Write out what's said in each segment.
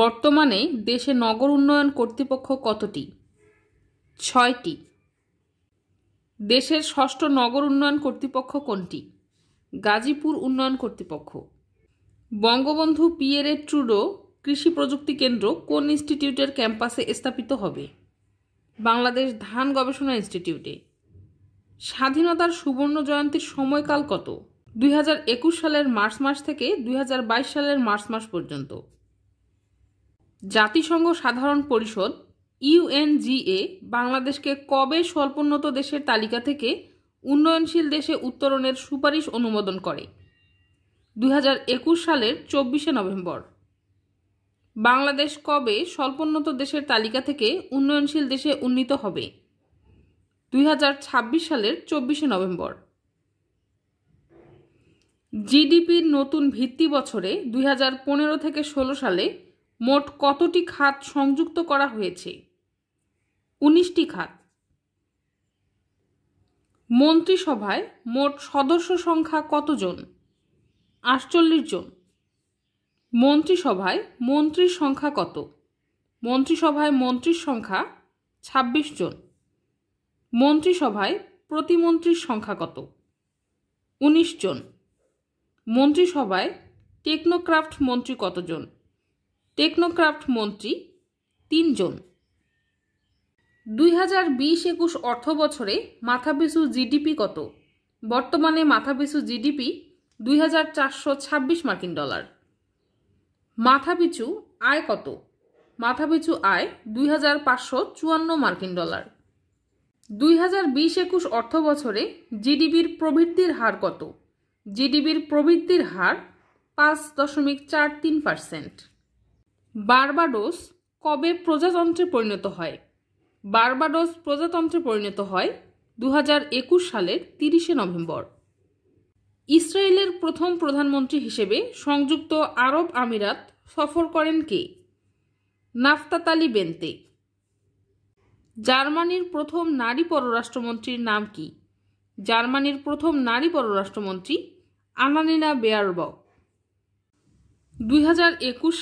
বর্তমানে দেশে নগর উন্নয়ন কর্তৃপক্ষ কতটি ছয়টি দেশের ষষ্ঠ নগর উন্নয়ন কর্তৃপক্ষ কোনটি গাজীপুর উন্নয়ন কর্তৃপক্ষ বঙ্গবন্ধু পিয়েরে ট্রুডো কৃষি প্রযুক্তি কেন্দ্র কোন ইনস্টিটিউটের ক্যাম্পাসে স্থাপিত হবে বাংলাদেশ ধান গবেষণা ইনস্টিটিউটে স্বাধীনতার সুবর্ণ জয়ন্তীর সময়কাল কত দুই সালের মার্চ মাস থেকে দুই সালের মার্চ মাস পর্যন্ত জাতিসংঘ সাধারণ পরিষদ ইউএনজিএ বাংলাদেশকে কবে স্বল্পোন্নত দেশের তালিকা থেকে উন্নয়নশীল দেশে উত্তরণের সুপারিশ অনুমোদন করে দু সালের চব্বিশে নভেম্বর বাংলাদেশ কবে স্বল্পোন্নত দেশের তালিকা থেকে উন্নয়নশীল দেশে উন্নীত হবে দুই সালের চব্বিশে নভেম্বর জিডিপির নতুন ভিত্তি বছরে দুই থেকে ষোলো সালে মোট কতটি খাত সংযুক্ত করা হয়েছে উনিশটি খাত মন্ত্রিসভায় মোট সদস্য সংখ্যা কতজন আটচল্লিশ জন মন্ত্রিসভায় মন্ত্রীর সংখ্যা কত মন্ত্রিসভায় মন্ত্রীর সংখ্যা ২৬ জন মন্ত্রিসভায় প্রতিমন্ত্রীর সংখ্যা কত ১৯ জন মন্ত্রিসভায় টেকনোক্রাফ্ট মন্ত্রী কতজন টেকনোক্রাফট মন্ত্রী তিনজন দুই হাজার বিশ একুশ অর্থ বছরে মাথাপিছু জিডিপি কত বর্তমানে মাথাপিছু জিডিপি দুই হাজার চারশো ছাব্বিশ মার্কিন ডলার মাথাপিছু আয় কত মাথাপিছু আয় দুই হাজার পাঁচশো চুয়ান্ন মার্কিন ডলার দুই হাজার বিশ একুশ অর্থ বছরে জিডিপির প্রবৃদ্ধির হার কত জিডিপির প্রবৃদ্ধির হার পাঁচ দশমিক চার তিন পার্সেন্ট বার্বাডোস কবে প্রজাতন্ত্রে পরিণত হয় বার্বাডোস প্রজাতন্ত্রে পরিণত হয় দু সালের তিরিশে নভেম্বর ইসরায়েলের প্রথম প্রধানমন্ত্রী হিসেবে সংযুক্ত আরব আমিরাত সফর করেন কে নাফতাতালি বেন্তে জার্মানির প্রথম নারী পররাষ্ট্রমন্ত্রীর নাম কি জার্মানির প্রথম নারী পররাষ্ট্রমন্ত্রী আনালিনা বেয়ারবক দুই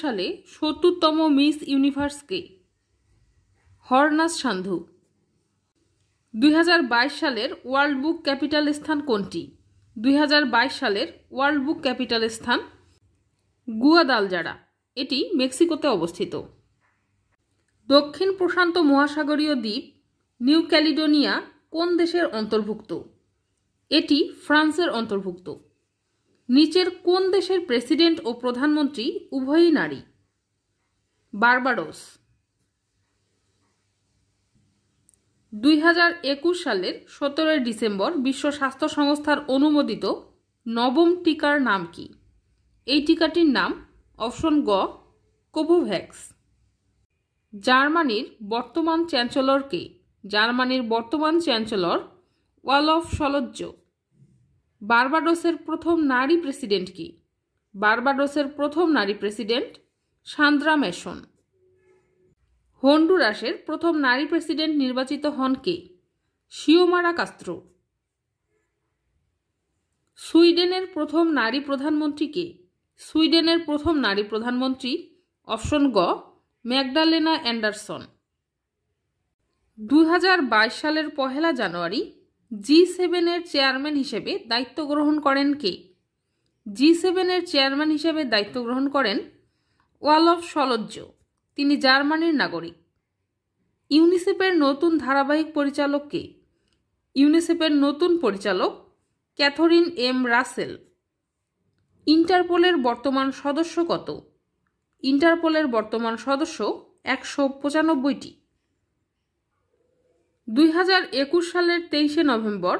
সালে সত্তরতম মিস ইউনিভার্সকে হরনাস সান্ধু দুই সালের ওয়ার্ল্ড বুক ক্যাপিটাল স্থান কোনটি দুই সালের ওয়ার্ল্ড বুক ক্যাপিটাল স্থান গুয়াদালজারা এটি মেক্সিকোতে অবস্থিত দক্ষিণ প্রশান্ত মহাসাগরীয় দ্বীপ নিউ ক্যালিডোনিয়া কোন দেশের অন্তর্ভুক্ত এটি ফ্রান্সের অন্তর্ভুক্ত নিচের কোন দেশের প্রেসিডেন্ট ও প্রধানমন্ত্রী উভয়ই নারী বার্বাডোস দুই সালের সতেরোই ডিসেম্বর বিশ্ব স্বাস্থ্য সংস্থার অনুমোদিত নবম টিকার নাম কি এই টিকাটির নাম অপশন গ কোভোভ্যাক্স জার্মানির বর্তমান চ্যান্সেলর কে জার্মানির বর্তমান চ্যান্সেলর অফ সলজ্জ বার্বাডোসের প্রথম নারী প্রেসিডেন্ট কি বার্বাডোসের প্রথম নারী প্রেসিডেন্ট সান্দ্রা মেশন হন্ডুরাসের প্রথম নারী প্রেসিডেন্ট নির্বাচিত হন কে শিওমারা কাস্ত্রো সুইডেনের প্রথম নারী প্রধানমন্ত্রী কে সুইডেনের প্রথম নারী প্রধানমন্ত্রী অপশন গ ম্যাকডালেনা অ্যান্ডারসন দু সালের পহেলা জানুয়ারি জি সেভেনের চেয়ারম্যান হিসেবে দায়িত্ব গ্রহণ করেন কে জি সেভেনের চেয়ারম্যান হিসেবে দায়িত্ব গ্রহণ করেন ওয়ালফ সলজ্জ তিনি জার্মানির নাগরিক ইউনিসেফের নতুন ধারাবাহিক পরিচালক কে ইউনিসেফের নতুন পরিচালক ক্যাথরিন এম রাসেল ইন্টারপোলের বর্তমান সদস্য কত ইন্টারপোলের বর্তমান সদস্য একশো পঁচানব্বইটি দুই সালের তেইশে নভেম্বর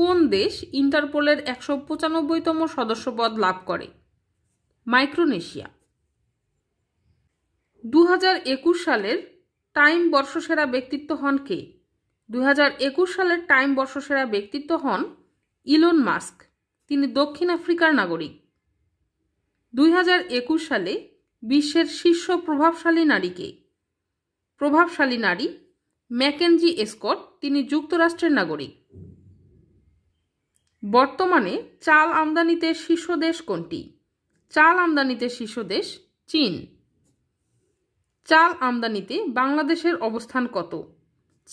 কোন দেশ ইন্টারপোলের একশো পঁচানব্বইতম সদস্যপদ লাভ করে মাইক্রোনেশিয়া দু সালের টাইম বর্ষসেরা ব্যক্তিত্ব হন কে দু সালের টাইম বর্ষসেরা ব্যক্তিত্ব হন ইলন মাস্ক তিনি দক্ষিণ আফ্রিকার নাগরিক দুই সালে বিশ্বের শীর্ষ প্রভাবশালী নারীকে প্রভাবশালী নারী ম্যাকেনজি এসকট তিনি যুক্তরাষ্ট্রের নাগরিক বর্তমানে চাল আমদানিতে শীর্ষ দেশ কোনটি চাল আমদানিতে শীর্ষ দেশ চীন চাল আমদানিতে বাংলাদেশের অবস্থান কত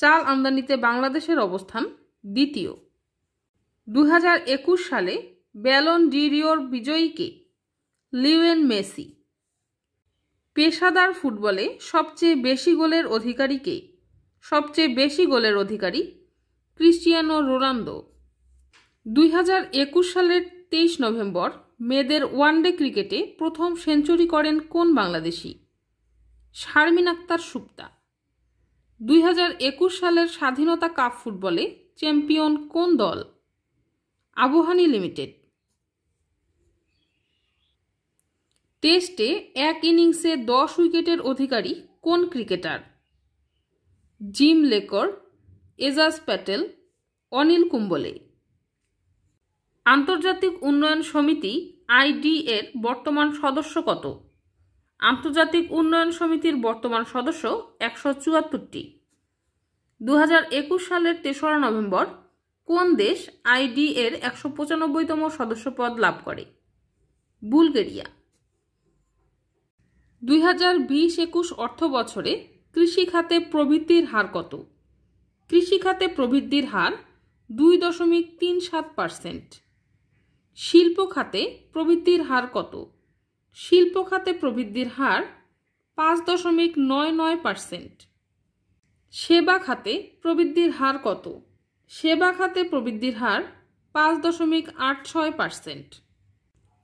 চাল আমদানিতে বাংলাদেশের অবস্থান দ্বিতীয় দু সালে ব্যালন ডিরিওর বিজয়ীকে লিওয়েন মেসি পেশাদার ফুটবলে সবচেয়ে বেশি গোলের অধিকারীকে সবচেয়ে বেশি গোলের অধিকারী ক্রিস্টিয়ানো রোনালদো দুই হাজার একুশ সালের তেইশ নভেম্বর মেয়েদের ওয়ানডে ক্রিকেটে প্রথম সেঞ্চুরি করেন কোন বাংলাদেশি শারমিন আক্তার সুপ্তা দুই হাজার একুশ সালের স্বাধীনতা কাপ ফুটবলে চ্যাম্পিয়ন কোন দল আবহানি লিমিটেড টেস্টে এক ইনিংসে দশ উইকেটের অধিকারী কোন cricketer Jim Laker Ajaz Patel Anil Kumble আন্তর্জাতিক উন্নয়ন সমিতি আইডি এর বর্তমান সদস্য কত আন্তর্জাতিক উন্নয়ন সমিতির বর্তমান সদস্য একশো চুয়াত্তরটি দু সালের তেসরা নভেম্বর কোন দেশ আইডি এর একশো পঁচানব্বইতম সদস্যপদ লাভ করে বুলগেরিয়া দুই হাজার বিশ একুশ অর্থ বছরে কৃষি খাতে প্রবৃদ্ধির হার কত কৃষি খাতে প্রবৃদ্ধির হার দুই দশমিক তিন সাত পার্সেন্ট শিল্প খাতে প্রবৃদ্ধির হার কত শিল্প খাতে প্রবৃদ্ধির হার পাঁচ দশমিক নয় নয় পার্সেন্ট সেবা খাতে প্রবৃদ্ধির হার কত সেবা খাতে প্রবৃদ্ধির হার পাঁচ দশমিক আট ছয় পার্সেন্ট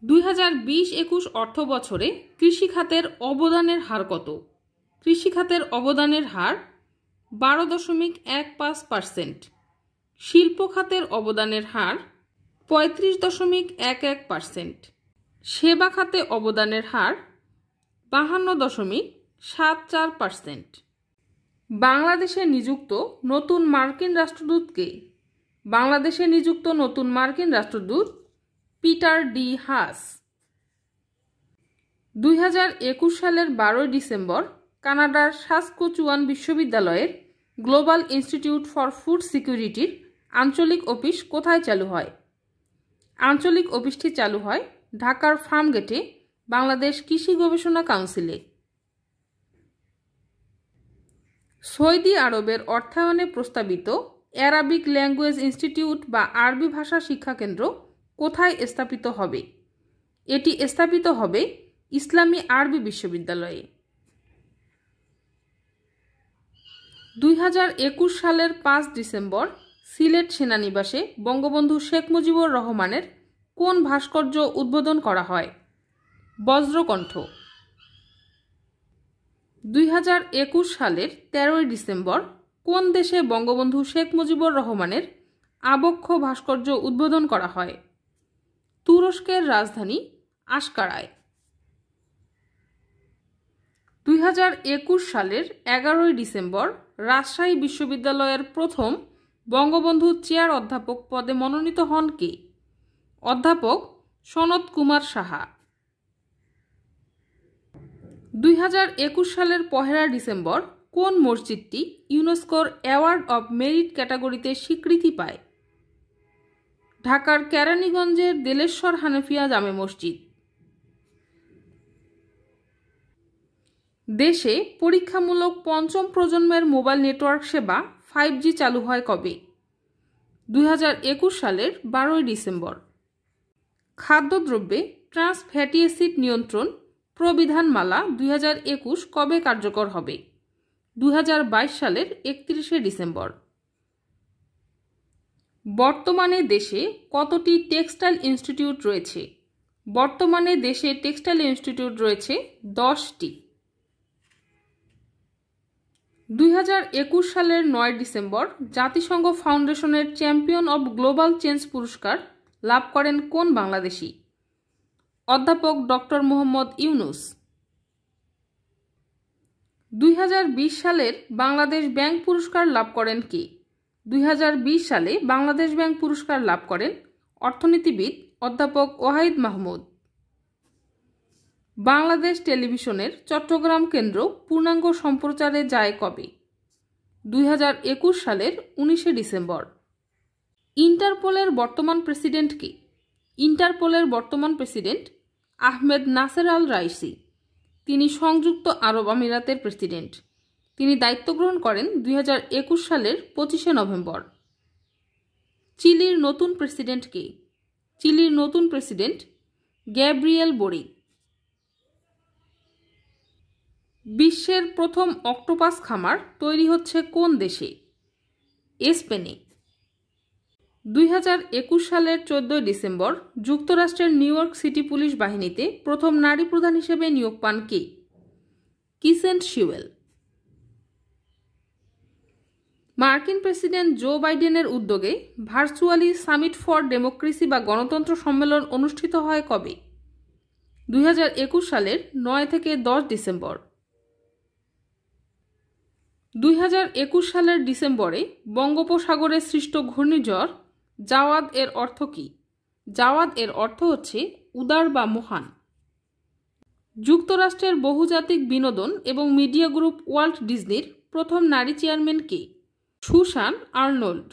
দুই হাজার বিশ একুশ অর্থ বছরে কৃষি খাতের অবদানের হার কত কৃষিখাতের অবদানের হার বারো দশমিক এক পাঁচ পার্সেন্ট শিল্প খাতের অবদানের হার পঁয়ত্রিশ দশমিক এক এক পার্সেন্ট সেবা খাতে অবদানের হার বাহান্ন দশমিক সাত চার পার্সেন্ট বাংলাদেশে নিযুক্ত নতুন মার্কিন রাষ্ট্রদূতকে বাংলাদেশে নিযুক্ত নতুন মার্কিন রাষ্ট্রদূত পিটার ডি হাস দুই সালের বারোই ডিসেম্বর কানাডার সাসকোচুয়ান বিশ্ববিদ্যালয়ের গ্লোবাল ইনস্টিটিউট ফর ফুড সিকিউরিটির আঞ্চলিক অফিস কোথায় চালু হয় আঞ্চলিক অফিসটি চালু হয় ঢাকার ফার্মগেটে বাংলাদেশ কৃষি গবেষণা কাউন্সিলে সৌদি আরবের অর্থায়নে প্রস্তাবিত অ্যারাবিক ল্যাঙ্গুয়েজ ইনস্টিটিউট বা আরবি ভাষা শিক্ষাকেন্দ্র কোথায় স্থাপিত হবে এটি স্থাপিত হবে ইসলামী আরবি বিশ্ববিদ্যালয়ে দুই সালের পাঁচ ডিসেম্বর সিলেট সেনানিবাসে বঙ্গবন্ধু শেখ মুজিবুর রহমানের কোন ভাস্কর্য উদ্বোধন করা হয় বজ্রকণ্ঠ দুই সালের তেরোই ডিসেম্বর কোন দেশে বঙ্গবন্ধু শেখ মুজিবুর রহমানের আবক্ষ ভাস্কর্য উদ্বোধন করা হয় তুরস্কের রাজধানী আশকারায় দুই সালের এগারোই ডিসেম্বর রাজশাহী বিশ্ববিদ্যালয়ের প্রথম বঙ্গবন্ধু চেয়ার অধ্যাপক পদে মনোনীত হন কে অধ্যাপক সনৎ কুমার সাহা দুই সালের পহেলা ডিসেম্বর কোন মসজিদটি ইউনেস্কোর অ্যাওয়ার্ড অব মেরিট ক্যাটাগরিতে স্বীকৃতি পায় ঢাকার কেরানীগঞ্জের দেলেশ্বর হানেফিয়া জামে মসজিদ দেশে পরীক্ষামূলক পঞ্চম প্রজন্মের মোবাইল নেটওয়ার্ক সেবা ফাইভ জি চালু হয় কবে দুই সালের বারোই ডিসেম্বর খাদ্যদ্রব্যে ট্রান্স ফ্যাটি অ্যাসিড নিয়ন্ত্রণ প্রবিধানমালা দুই কবে কার্যকর হবে দুই সালের একত্রিশে ডিসেম্বর বর্তমানে দেশে কতটি টেক্সটাইল ইনস্টিটিউট রয়েছে বর্তমানে দেশে টেক্সটাইল ইনস্টিটিউট রয়েছে দশটি দুই সালের নয় ডিসেম্বর জাতিসংঘ ফাউন্ডেশনের চ্যাম্পিয়ন অব গ্লোবাল চেঞ্জ পুরস্কার লাভ করেন কোন বাংলাদেশি অধ্যাপক ডক্টর মোহাম্মদ ইউনুস দুই সালের বাংলাদেশ ব্যাংক পুরস্কার লাভ করেন কে দুই সালে বাংলাদেশ ব্যাংক পুরস্কার লাভ করেন অর্থনীতিবিদ অধ্যাপক ওয়াহিদ মাহমুদ বাংলাদেশ টেলিভিশনের চট্টগ্রাম কেন্দ্র পূর্ণাঙ্গ সম্প্রচারে যায় কবে দুই সালের উনিশে ডিসেম্বর ইন্টারপোলের বর্তমান প্রেসিডেন্ট কে ইন্টারপোলের বর্তমান president Ahmed Naser Al Raisi তিনি সংযুক্ত আরব আমিরাতের প্রেসিডেন্ট তিনি দায়িত্ব গ্রহণ করেন দুই সালের পঁচিশে নভেম্বর চিলির নতুন প্রেসিডেন্ট কে চিলির নতুন প্রেসিডেন্ট গ্যাব্রিয়েল বোরিক বিশ্বের প্রথম অক্টোপাস খামার তৈরি হচ্ছে কোন দেশে স্পেনে দুই সালের চোদ্দই ডিসেম্বর যুক্তরাষ্ট্রের নিউ ইয়র্ক সিটি পুলিশ বাহিনীতে প্রথম নারী প্রধান হিসেবে নিয়োগ পান কে কিসেন্ট শিওয়েল মার্কিন প্রেসিডেন্ট জো বাইডেনের উদ্যোগে ভার্চুয়ালি সামিট ফর ডেমোক্রেসি বা গণতন্ত্র সম্মেলন অনুষ্ঠিত হয় কবে দুই সালের নয় থেকে দশ ডিসেম্বর দুই সালের ডিসেম্বরে বঙ্গোপসাগরে সৃষ্ট ঘূর্ণিঝড় জাওয়াদ এর অর্থ কী জাওয়াদ এর অর্থ হচ্ছে উদার বা মহান যুক্তরাষ্ট্রের বহুজাতিক বিনোদন এবং মিডিয়া গ্রুপ ওয়ার্ল্ড ডিজনির প্রথম নারী চেয়ারম্যান কে সুশান আর্নল্ড